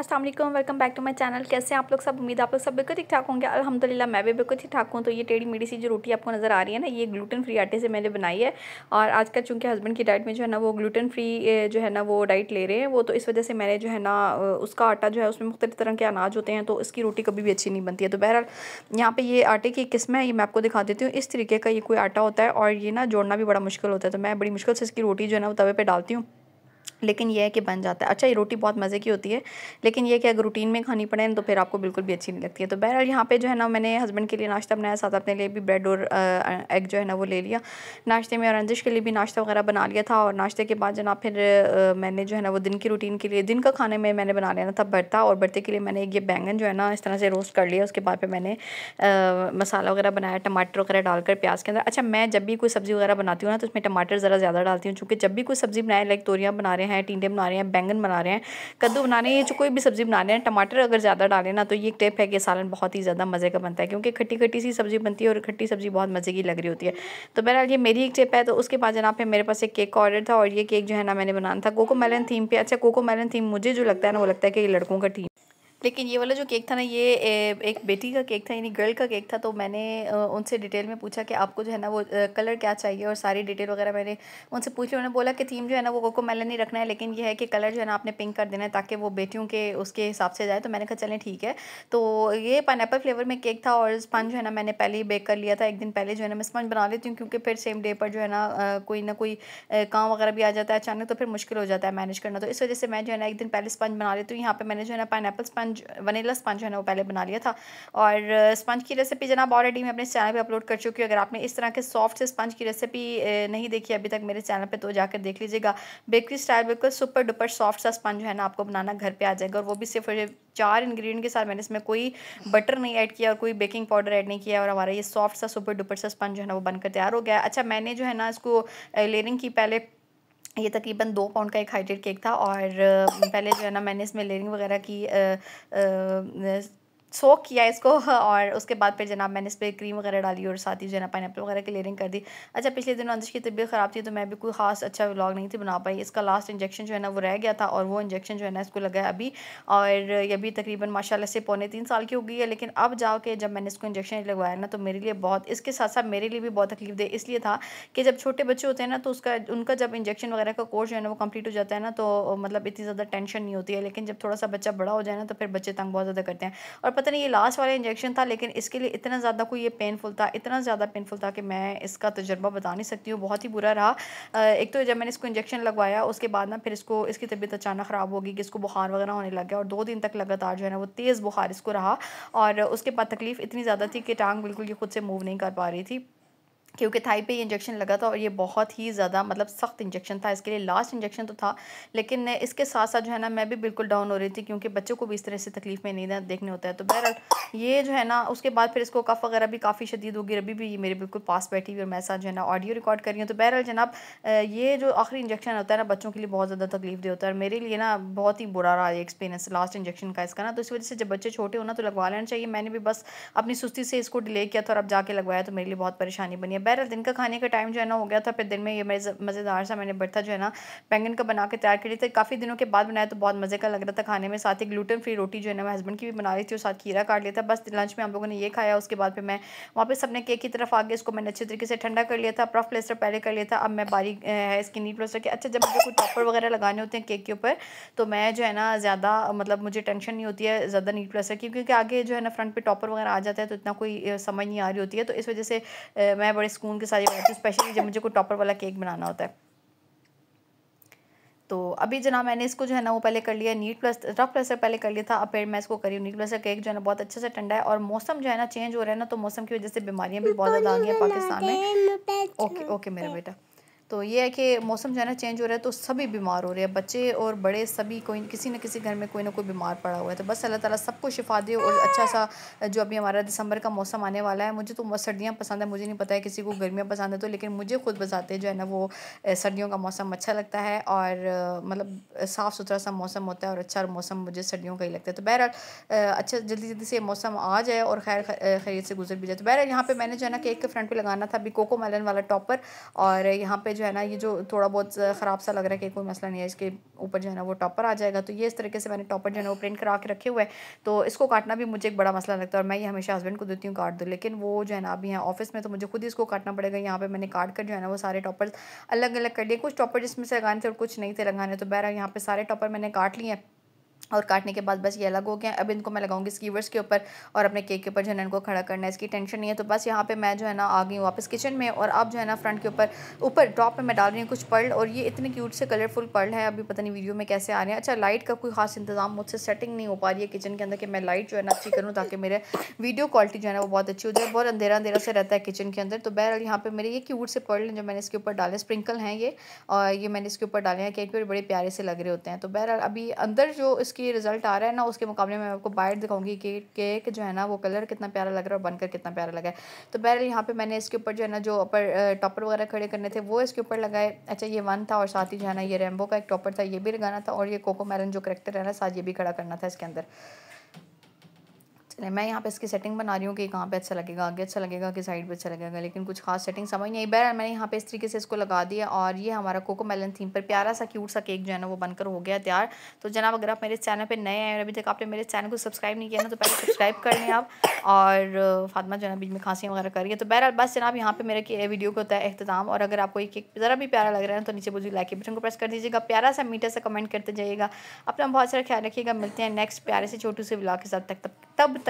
Aslam welcome back to my channel कैसे आप लोग सब उम्मीद आप लोग सब बिल्कुल ठीक ठाक होंगे अल्हम्दुलिल्लाह मैं भी बिल्कुल ठीक ठाक हूँ तो ये टेढ़ी मेढ़ी सी जो रोटी आपको नज़र आ रही है ना ये ग्लूटेन फ्री आटे से मैंने बनाई है और आजकल चूंकि हस्बैंड की डाइट में जो है ना वो ग्लूटेन फ्री जो है ना वो डाइट ले रहे हैं वो तो इस वजह से मैंने जो है ना उसका आटा जो है उसमें मुख्तलि तरह के अनाज होते हैं तो इसकी रोटी कभी भी अच्छी नहीं बनती है तो बहरहाल यहाँ पर ये आटे की किस्म है ये मैं आपको दिखा देती हूँ इस तरीके का ये कोई आटा होता है और ये ना जोड़ना भी बड़ा मुश्किल होता है तो मैं बड़ी मुश्किल से इसकी रोटी जो है ना वो तवे पर डालती हूँ लेकिन यह है कि बन जाता है अच्छा ये रोटी बहुत मज़े की होती है लेकिन यह कि अगर रूटीन में खानी पड़े तो फिर आपको बिल्कुल भी अच्छी नहीं लगती है तो बहरहाल यहाँ पे जो है ना मैंने हस्बैंड के लिए नाश्ता बनाया साथ अपने लिए भी ब्रेड और एग जो है ना वो ले लिया नाश्ते में और रंजिश के लिए भी नाश्ता वगैरह बना लिया था और नाश्ते के बाद ना फिर मैंने जो है ना वो दिन की रूटीन के लिए दिन का खाने में मैंने बना लेना था भरता और भरते के लिए मैंने ये बैंगन जो है ना इस तरह से रोस्ट कर लिया उसके बाद फिर मैंने मसाला वगैरह बनाया टमाटर वगैरह डालकर प्याज के अंदर अच्छा मैं जब भी कोई सब्ज़ी वगैरह बनाती हूँ ना तो उसमें टमाटर ज़रा ज़्यादा डालती हूँ चूँकि जब भी कोई सब्ज़ी बनाए लाइक तोरियाँ बना रहे हैं हैं टीडे बना रहे हैं बैंगन बना रहे हैं कद्दू बना रहे हैं जो कोई भी सब्ज़ी बना रहे हैं टमाटर अगर ज़्यादा डालें ना तो ये एक टिप है कि सालन बहुत ही ज़्यादा मज़े का बनता है क्योंकि खट्टी खट्टी सी सब्ज़ी बनती है और खट्टी सब्ज़ी बहुत मज़े की लग रही होती है तो बहरहाल ये मेरी एक टिप है तो उसके बाद जनाब फिर मेरे पास एक केक का ऑर्डर था और ये केक जो है ना मैंने बनाना था कोको मेलन थीम पर अच्छा कोको मेलन थीम मुझे जो लगता है ना वो लगता है कि लड़कों का थीम लेकिन ये वाला जो केक था ना ये एक बेटी का केक था यानी गर्ल का केक था तो मैंने उनसे डिटेल में पूछा कि आपको जो है ना वो कलर क्या चाहिए और सारी डिटेल वगैरह मैंने उनसे पूछी उन्होंने बोला कि थीम जो है ना वो कोको मेलन ही रखना है लेकिन ये है कि कलर जो है ना आपने पिंक कर देना है ताकि वो बेटियों के उसके हिसाब से जाए तो मैंने कहा चलें ठीक है तो ये पाइन फ्लेवर में केक था और स्पंज जो है ना मैंने पहले ही बेक कर लिया था एक दिन पहले जो है ना मैं स्पंज बना लेती हूँ क्योंकि फिर सेम डे पर जो है ना कोई ना कोई काम वगैरह भी आ जाता है अचानक तो फिर मुश्किल हो जाता है मैनेज करना तो इस वजह से मैं जो है ना एक दिन पहले स्पंज बना लेती हूँ यहाँ पर मैंने जो है ना pine sponge sponge vanilla sponge है ना वो पहले बना लिया था और स्पंज की रेसिपी जनाब ऑलरेडी मैं अपने चैनल पे अपलोड कर चुकी हूँ अगर आपने इस तरह के सॉफ्ट से स्पंज की रेसिपी नहीं देखी अभी तक मेरे चैनल पे तो जाकर देख लीजिएगा बेकरी स्टाइल बिल्कुल सुपर डुपर सॉफ्ट सा स्पंज है ना आपको बनाना घर पर आ जाएगा और वो भी सिर्फ चार इंग्रीडियंट के साथ मैंने इसमें कोई बटर नहीं ऐड किया और कोई बेकिंग पाउडर ऐड नहीं किया और हमारा ये सॉफ्ट सा सुपर डुपर सा स्पंज है ना वो बनकर तैयार हो गया अच्छा मैंने जो है ना इसको लेरिंग की पहले ये तकरीबन दो पाउंड का एक हाइड्रेट केक था और पहले जो है ना मैंने इसमें लेयरिंग वगैरह की सोख किया इसको और उसके बाद फिर जनाब मैंने इस पर क्रीम वगैरह डाली और साथ ही जनाब पाइनएप्पल वगैरह की लेयरिंग कर दी अच्छा पिछले दिनों अंदर की तबीयत ख़राब थी तो मैं भी कोई खास अच्छा व्लॉग नहीं थी बना पाई इसका लास्ट इंजेक्शन जो है ना वो रह गया था और वो इंजेक्शन जो है ना इसको लगा अभी और ये भी तकरीबन माशा से पौने तीन साल की हो गई है लेकिन अब जाओ के जब मैंने इसको इंजेक्शन लगवाया ना तो मेरे लिए बहुत इसके साथ साथ मेरे लिए भी बहुत तकलीफ दे इसलिए था कि जब छोटे बच्चे होते हैं ना तो उसका उनका जब इंजेक्शन वगैरह का कोर्स जो है ना वो कम्प्लीट हो जाता है ना तो मतलब इतनी ज़्यादा टेंशन नहीं होती है लेकिन जब थोड़ा सा बच्चा बड़ा हो जाए ना तो फिर बच्चे तंग बहुत ज़्यादा करते हैं और पता नहीं ये लास्ट वाला इंजेक्शन था लेकिन इसके लिए इतना ज़्यादा कोई ये पेनफुल था इतना ज़्यादा पेनफुल था कि मैं इसका तजर्बा बता नहीं सकती हूँ बहुत ही बुरा रहा एक तो जब मैंने इसको इंजेक्शन लगवाया उसके बाद ना फिर इसको इसकी तबीयत अचानक ख़राब होगी कि इसको बुखार वगैरह होने लग गया और दो दिन तक लगातार जो है ना वो तेज़ बुखार इसको रहा और उसके बाद तकलीफ़ इतनी ज़्यादा थी कि टांग बिल्कुल ये खुद से मूव नहीं कर पा रही थी क्योंकि थाई पे ये इंजेक्शन लगा था और ये बहुत ही ज़्यादा मतलब सख्त इंजेक्शन था इसके लिए लास्ट इंजेक्शन तो था लेकिन इसके साथ साथ जो है ना मैं भी बिल्कुल डाउन हो रही थी क्योंकि बच्चों को भी इस तरह से तकलीफ़ में नहीं देखने होता है तो बहरहाल ये जो है ना उसके बाद फिर इसको कफ़ वगैरह भी काफ़ी शदीद होगी रबी भी ये मेरे बिल्कुल पास बैठी हुई और मैं साथ जो है ना ऑडियो रिकॉर्ड कर रही हूँ तो बहरहाल जनाब ये जो आखिरी इंजेक्शन होता है ना बच्चों के लिए बहुत ज़्यादा तकलीफ दे होता है और मेरे लिए ना बहुत ही बुरा रहा है एक्सपीरियंस लास्ट इंजेक्शन का इसका ना तो इस वजह से जब बच्चे छोटे हो ना तो लगवा लेना चाहिए मैंने भी बस अपनी सुस्ती से इसको डिले किया था और अब जाके लगवाया तो मेरे लिए बहुत परेशानी बनी है बहरहाल दिन का खाने का टाइम जो है ना हो गया था फिर दिन में ये मज़ेदार सा मैंने बर्था जो है ना बैंगन का बना के तैयार कर लिया था काफ़ी दिनों के बाद बनाया तो बहुत मज़े का लग रहा था खाने में साथ ही ग्लूटन फ्री रोटी जो है ना मैं हस्बैंड की भी बना रही थी और साथ खीरा काट लिया था था मतलब बस लंच में हम लोगों ने ये खाया उसके बाद फिर मैं वहाँ पर सबने केक की तरफ आ गया इसको मैंने अच्छे तरीके से ठंडा कर लिया था प्रफ प्लेस्टर पहले कर लिया था अब मैं बारीक है इसकी नीट प्लेस्टर की अच्छा जब मुझे कोई टॉपर वगैरह लगाने होते हैं केक के ऊपर तो मैं जो है ना ज़्यादा मतलब मुझे टेंशन नहीं होती है ज़्यादा नीट प्लेस्टर की क्योंकि आगे जो है ना फ्रंट पर टॉपर वगैरह आ जाता है तो इतना कोई समझ नहीं आ रही होती है तो इस वजह से मैं बड़े सुकून के साथ स्पेशली जब मुझे कोई टॉपर वाला केक बनाना होता है तो अभी जना मैंने इसको जो है ना वो पहले कर लिया नीट प्लस रफ प्लसर पहले कर लिया था अब फिर मैं इसको करी नीट प्लसर केक जो है ना बहुत अच्छे से ठंडा है और मौसम जो है ना चेंज हो रहा है ना तो मौसम की वजह से बीमारियाँ भी तो बहुत ज़्यादा आ गई हैं पाकिस्तान में ओके ओके मेरा बेटा तो ये है कि मौसम जो है ना चेंज हो रहा है तो सभी बीमार हो रहे हैं बच्चे और बड़े सभी कोई किसी न किसी घर में कोई ना कोई बीमार पड़ा हुआ है तो बस अल्लाह ताला सबको शिफा दे और अच्छा सा जो अभी हमारा दिसंबर का मौसम आने वाला है मुझे तो सर्दियाँ पसंद है मुझे नहीं पता है किसी को गर्मियाँ पसंद है तो लेकिन मुझे खुद बताते जो है ना वो सर्दियों का मौसम अच्छा लगता है और मतलब साफ़ सुथरा सा मौसम होता है और अच्छा मौसम मुझे सर्दियों का ही लगता है तो बहरहाल अच्छा जल्दी जल्दी से मौसम आ जाए और खैर खैर से गुजर भी जाए तो बहरहाल यहाँ पर मैंने जो है ना केक के फ्रंट पर लगाना था अभी कोको मेलन वाला टॉपर और यहाँ पर जो है ना ये जो थोड़ा बहुत ख़राब सा लग रहा है कि कोई मसला नहीं है इसके ऊपर जो है ना वो टॉपर आ जाएगा तो ये इस तरीके से मैंने टॉपर जो है ना वो प्रिंट करा के रखे हुए हैं तो इसको काटना भी मुझे एक बड़ा मसला लगता है और मैं ये हमेशा हस्बैंड को देती हूँ काट दो लेकिन वो जो है ना अभी यहाँ ऑफिस में तो मुझे खुद ही इसको काटना पड़ेगा यहाँ पर मैंने काट कर जो है ना वो सारे टॉपर्स अलग अलग कर लिए कुछ टॉपर जिसमें से लगाने थे और कुछ नहीं थे लगाने तो बहरा यहाँ पर सारे टॉपर मैंने काट लिए हैं और काटने के बाद बस ये अलग हो गया अब इनको मैं लगाऊंगी स्कीवर्स के ऊपर और अपने केक के ऊपर जो है इनको खड़ा करना है इसकी टेंशन नहीं है तो बस यहाँ पे मैं जो है ना आ गई हूँ वापस किचन में और अब जो है ना फ्रंट के ऊपर ऊपर टॉप पे मैं डाल रही हूँ कुछ पर्ल और ये इतने क्यूट से कलरफुल पर्ल है अभी पता नहीं वीडियो में कैसे आ रहे हैं अच्छा लाइट का कोई खास इंतजाम मुझसे सेटिंग नहीं हो पा रही है किचन के अंदर कि मैं लाइट जो है ना अच्छी करूँ ताकि मेरे वीडियो क्वालिटी जो है ना वो बहुत अच्छी हो जाए बहुत अंधेरा अंधेरा से रहता है किचन के अंदर तो बहरहाल यहाँ पर मेरे ये क्यूट से पर्ल हैं जो मैंने इसके ऊपर डाले स्प्रिंकल हैं ये और ये मैंने इसके ऊपर डाले हैं केक पर बड़े प्यारे से लग रहे होते हैं तो बहरहाल अभी अंदर जो इस इसकी रिजल्ट आ रहा है ना उसके मुकाबले में आपको बाइट दिखाऊंगी कि केक जो है ना वो कलर कितना प्यारा लग रहा है और बनकर कितना प्यारा लगा है तो बहर यहाँ पे मैंने इसके ऊपर जो है ना जो अपर टॉपर वगैरह खड़े करने थे वो इसके ऊपर लगाए अच्छा ये वन था और साथ ही जो है ना ये रेम्बो का एक टॉपर था ये भी लगाना था और ये कोको मैरन जो करेक्टर है ना साथ ये भी खड़ा करना था इसके अंदर चलें मैं यहाँ पे इसकी सेटिंग बना रही हूँ कि कहाँ पे अच्छा लगेगा आगे अच्छा लगेगा कि साइड पे अच्छा लगेगा लेकिन कुछ खास सेटिंग समझ नहीं बैर मैंने यहाँ पे इस तरीके से इसको लगा दिया और ये हमारा कोको मेलन थीम पर प्यारा सा क्यूट सा केक जो है ना वो बनकर हो गया तैयार तो जनाब अगर आप मेरे चैनल पर नए हैं और अभी तक आपने मेरे चैनल को सब्सक्राइब नहीं किया ना तो पहले सब्सक्राइब कर लें आप और फातमा जो है बीच में खांसी वगैरह करिए तो बहरहाल बस जनाब यहाँ पर मेरे वीडियो को होता है अहतमाम और अगर आपको एक केक ज़रा भी प्यारा लग रहा है तो नीचे मुझे लाइक बटन को प्रेस कर दीजिएगा प्यारा सा मीठा सा कमेंट करते जाइएगा अपना बहुत सारा ख्याल रखिएगा मिलते हैं नेक्स्ट प्यारे से छोटू से ब्लॉग के साथ तक तब तक